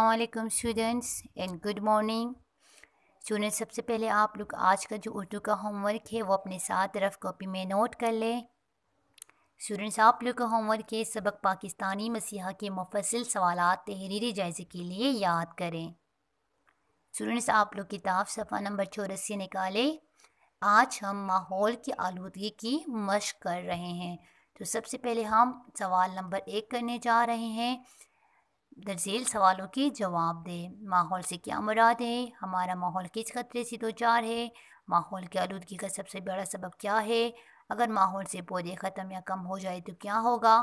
अल्लाम students and good morning students सबसे पहले आप लोग आज का जो उर्दू का होमवर्क है वो अपने साथ रफ कॉपी में नोट कर लें स्टूडेंट्स आप लोग का होमवर्क है सबक पाकिस्तानी मसीहा के मुफसल सवाल तहरीरी जायजे के लिए याद करें स्टूडेंट्स आप लोग किताब सफ़ा नंबर चौरासी निकालें आज हम माहौल की आलूदगी की मश्क कर रहे हैं तो सबसे पहले हम सवाल नंबर एक करने जा रहे हैं दर्जेल सवालों के जवाब दें माहौल से क्या मुराद है हमारा माहौल किस खतरे से दो चार है माहौल की आलूदगी का सबसे बड़ा सबब क्या है अगर माहौल से पौधे ख़त्म या कम हो जाए तो क्या होगा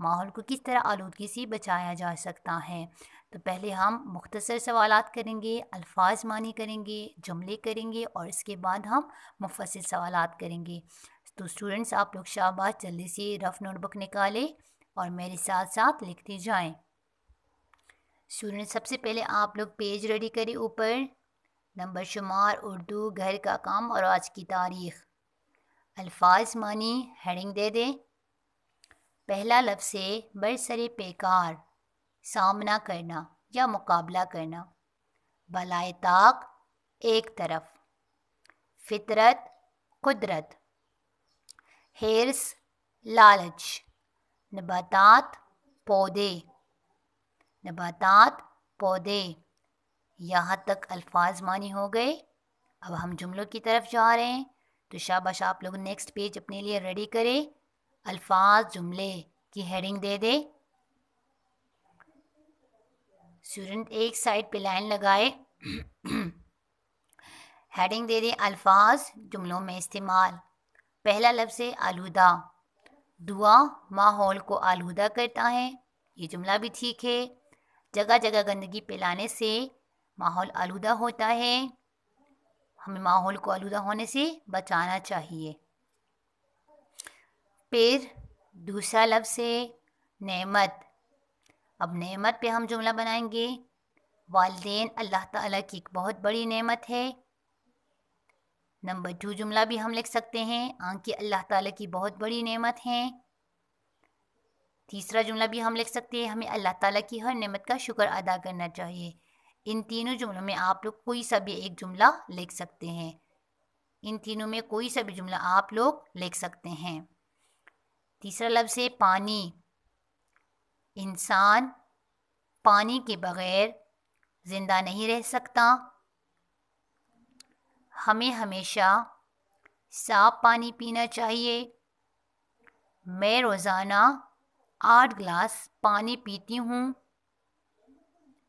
माहौल को किस तरह आलूदगी से बचाया जा सकता है तो पहले हम मुख्तसर सवालात करेंगे अल्फाज मानी करेंगे जुमले करेंगे और इसके बाद हम मुफसल सवाल करेंगे तो स्टूडेंट्स आप लोग शाबाश जल्दी से रफ नोटबुक निकालें और मेरे साथ साथ लिखते जाएँ स्टूडेंट सबसे पहले आप लोग पेज रेडी करें ऊपर नंबर शुमार उर्दू घर का काम और आज की तारीख अल्फाज मानी हेडिंग दे दें पहला लफ्स है बरसरे पेकार सामना करना या मुकाबला करना बलाए ताक एक तरफ फितरत कुदरत हेरस लालच नबातात पौधे नबातात पौधे यहाँ तक अल्फाज मानी हो गए अब हम जुमलों की तरफ जा रहे हैं तो शाबाश आप लोग नेक्स्ट पेज अपने लिए रेडी करें अल्फाज जुमले की हेडिंग दे दे स्टूडेंट एक साइड पे लाइन लगाए हेडिंग दे दे अल्फाज जुमलों में इस्तेमाल पहला लफ्ज़ है आलूदा दुआ माहौल को आलूदा करता है ये जुमला भी ठीक है जगह जगह गंदगी फैलाने से माहौल आलूदा होता है हमें माहौल को आलूदा होने से बचाना चाहिए फिर दूसरा लफ्ज़ है नेमत अब नेमत पे हम जुमला बनाएंगे वालदेन अल्लाह ताला की एक बहुत बड़ी नेमत है नंबर टू जुमला भी हम लिख सकते हैं आँखें अल्लाह ताला की बहुत बड़ी नेमत हैं तीसरा जुमला भी हम लिख सकते हैं हमें अल्लाह ताला की हर नेमत का शुक्र अदा करना चाहिए इन तीनों जुमलों में आप लोग कोई सा भी एक जुमला लिख सकते हैं इन तीनों में कोई सा भी जुमला आप लोग लिख सकते हैं तीसरा लफ्ज़ है पानी इंसान पानी के बगैर ज़िंदा नहीं रह सकता हमें हमेशा साफ पानी पीना चाहिए मैं रोज़ाना आठ ग्लास पानी पीती हूँ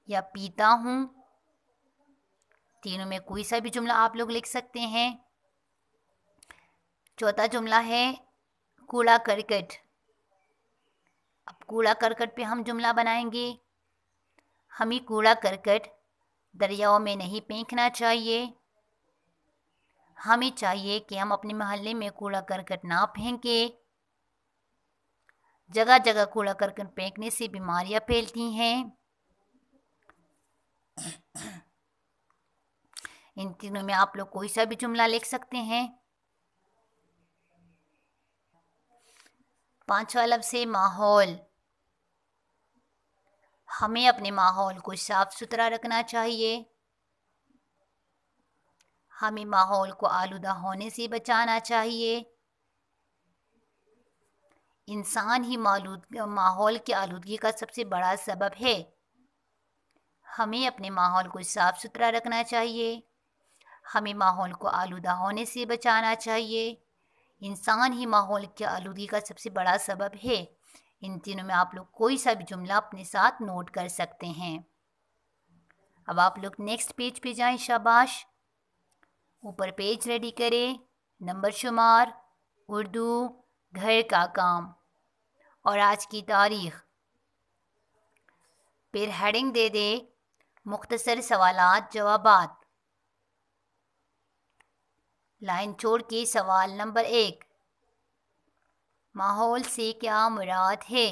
या पीता हूँ तीनों में कोई सा भी जुमला आप लोग लिख सकते हैं चौथा जुमला है कूड़ा करकट अब कूड़ा करकट पे हम जुमला बनाएंगे हमें कूड़ा करकट दरियाओं में नहीं फेंकना चाहिए हमें चाहिए कि हम अपने मोहल्ले में कूड़ा करकट ना फेंकें जगह जगह कूड़ा करकन फेंकने से बीमारियां फैलती हैं इन तीनों में आप लोग कोई सा भी जुमला लिख सकते हैं पांचवा लफ्ज से माहौल हमें अपने माहौल को साफ सुथरा रखना चाहिए हमें माहौल को आलूदा होने से बचाना चाहिए इंसान ही माहौल की आलूदगी का सबसे बड़ा सबब है हमें अपने माहौल को साफ़ सुथरा रखना चाहिए हमें माहौल को आलूदा होने से बचाना चाहिए इंसान ही माहौल की आलूदगी का सबसे बड़ा सबब है इन तीनों में आप लोग कोई सा भी जुमला अपने साथ नोट कर सकते हैं अब आप लोग नेक्स्ट पेज पे जाएं शाबाश ऊपर पेज रेडी करें नंबर शुमार उर्दू घर का काम और आज की तारीख फिर हेडिंग दे दे मुख्तसर सवाल जवाब लाइन छोड़ के सवाल नंबर एक माहौल से क्या मुराद है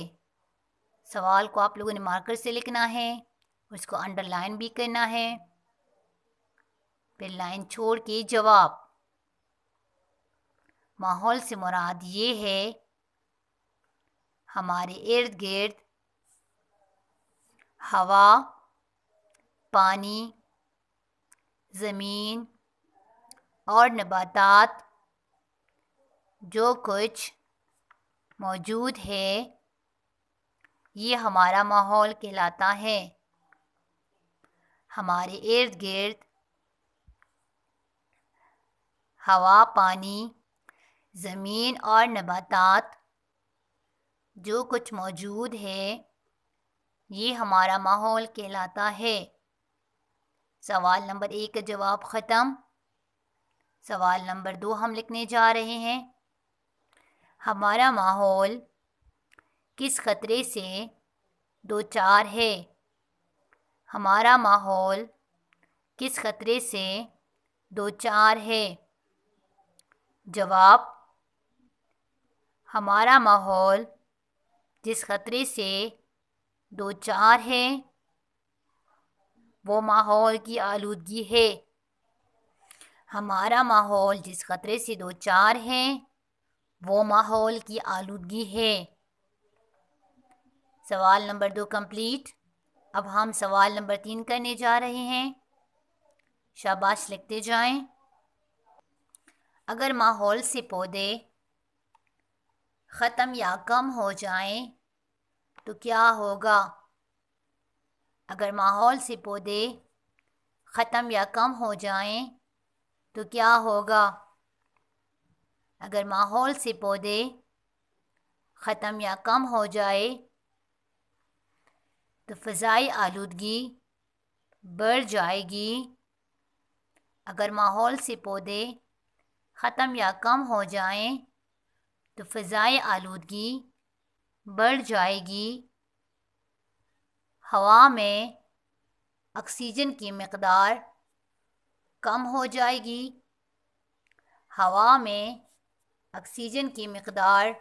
सवाल को आप लोगों ने मार्कर से लिखना है उसको अंडरलाइन भी करना है फिर लाइन छोड़ के जवाब माहौल से मुराद ये है हमारे इर्द गिर्द हवा पानी ज़मीन और नबातात जो कुछ मौजूद है ये हमारा माहौल कहलाता है हमारे इर्द गिर्द हवा पानी ज़मीन और नबातात जो कुछ मौजूद है ये हमारा माहौल कहलाता है सवाल नंबर एक का जवाब ख़त्म सवाल नंबर दो हम लिखने जा रहे हैं हमारा माहौल किस खतरे से दो चार है हमारा माहौल किस खतरे से दो चार है जवाब हमारा माहौल जिस खतरे से दो चार है वो माहौल की आलूदगी है हमारा माहौल जिस खतरे से दो चार है वो माहौल की आलूदगी है सवाल नंबर दो कंप्लीट अब हम सवाल नंबर तीन करने जा रहे हैं शाबाश लिखते जाएं। अगर माहौल से पौधे ख़त्म या कम हो जाएं तो क्या होगा अगर माहौल से पौधे ख़त्म या कम हो जाएं तो क्या होगा अगर माहौल से पौधे ख़त्म या कम हो जाए तो फ़ाई आलूगी बढ़ जाएगी अगर माहौल से पौधे ख़त्म या कम हो जाएं तो फ़ाई आलूगी बढ़ जाएगी हवा में ऑक्सीजन की मकदार कम हो जाएगी हवा में ऑक्सीजन की मकदार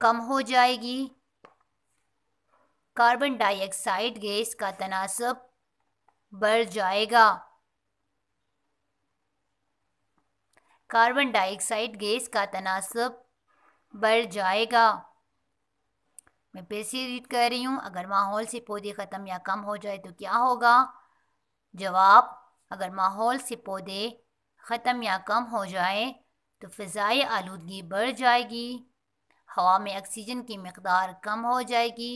कम हो जाएगी कार्बन डाइऑक्साइड गैस का तनासब बढ़ जाएगा कार्बन डाइऑक्साइड गैस का तनासब बढ़ जाएगा मैं फिर से रीड कर रही हूँ अगर माहौल से पौधे ख़त्म या कम हो जाए तो क्या होगा जवाब अगर माहौल से पौधे ख़त्म या कम हो जाए तो फ़जाई आलूदगी बढ़ जाएगी हवा में ऑक्सीजन की मकदार कम हो जाएगी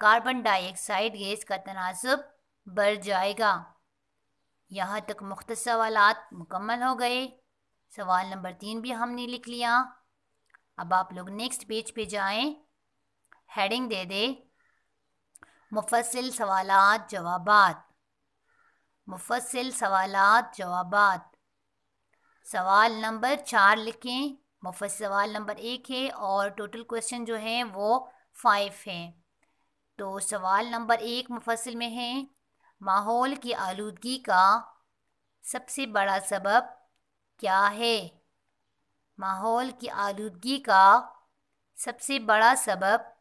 कार्बन डाइऑक्साइड गैस का तनासब बढ़ जाएगा यहाँ तक मुख्त सवाल मुकम्मल हो गए सवाल नंबर तीन भी हमने लिख लिया अब आप लोग नेक्स्ट पेज पे जाएं हेडिंग दे दे मुफसिल सवालात जवाबात मुफसिल सवालात जवाबात सवाल नंबर चार लिखें मुफस सवाल नंबर एक है और टोटल क्वेश्चन जो हैं वो फाइव हैं तो सवाल नंबर एक मुफसिल में है माहौल की आलूगी का सबसे बड़ा सबब क्या है माहौल की आलूगी का सबसे बड़ा सबब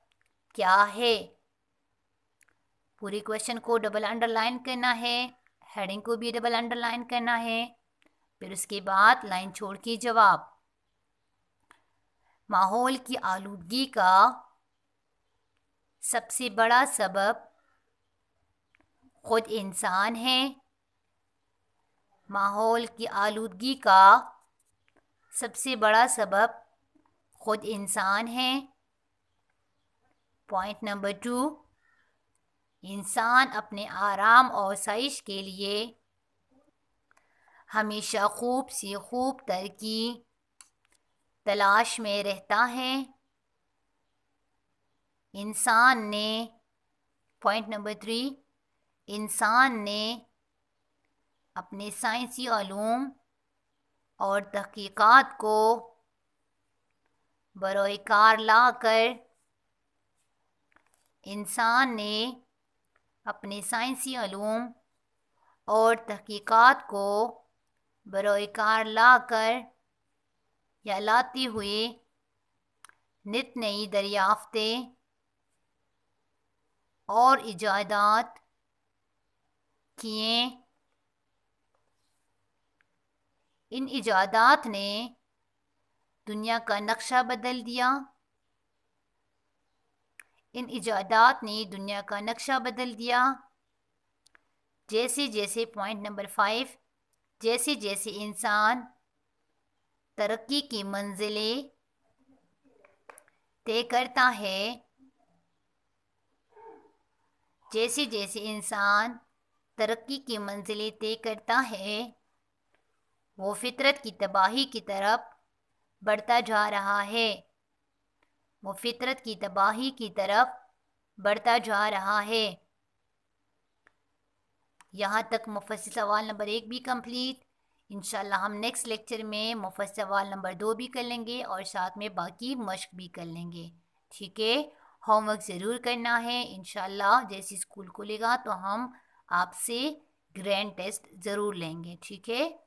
क्या है पूरे क्वेश्चन को डबल अंडरलाइन करना है हेडिंग को भी डबल अंडरलाइन करना है फिर उसके बाद लाइन छोड़ के जवाब माहौल की आलूगी का सबसे बड़ा सबब खुद इंसान है माहौल की आलूगी का सबसे बड़ा सबब खुद इंसान है पॉइंट नंबर टू इंसान अपने आराम और साइश के लिए हमेशा खूब सी खूब तर की तलाश में रहता है इंसान ने पॉइंट नंबर थ्री इंसान ने अपने साइंसी आलूम और तहकीकात को बरोकार ला कर इंसान ने अपने साइंसी आलूम और तहकीकात को बरोकार ला कर या लाते हुए नित नई दरियाफ्तें और इजादात किए इन इजादात ने दुनिया का नक्शा बदल दिया इन ईजादात ने दुनिया का नक्शा बदल दिया जैसे जैसे पॉइंट नंबर फाइव जैसे जैसे इंसान तरक्की की मंजिलें तय करता है जैसे जैसे इंसान तरक्की की मंजिलें तय करता है वो फितरत की तबाही की तरफ बढ़ता जा रहा है वो फितरत की तबाही की तरफ बढ़ता जा रहा है यहाँ तक मुफसल सवाल नंबर एक भी कंप्लीट इनशाला हम नेक्स्ट लेक्चर में मुफस सवाल नंबर दो भी कर लेंगे और साथ में बाकी मश्क भी कर लेंगे ठीक है होमवर्क ज़रूर करना है इनशाला जैसे स्कूल खुलेगा तो हम आपसे ग्रैंड टेस्ट ज़रूर लेंगे ठीक है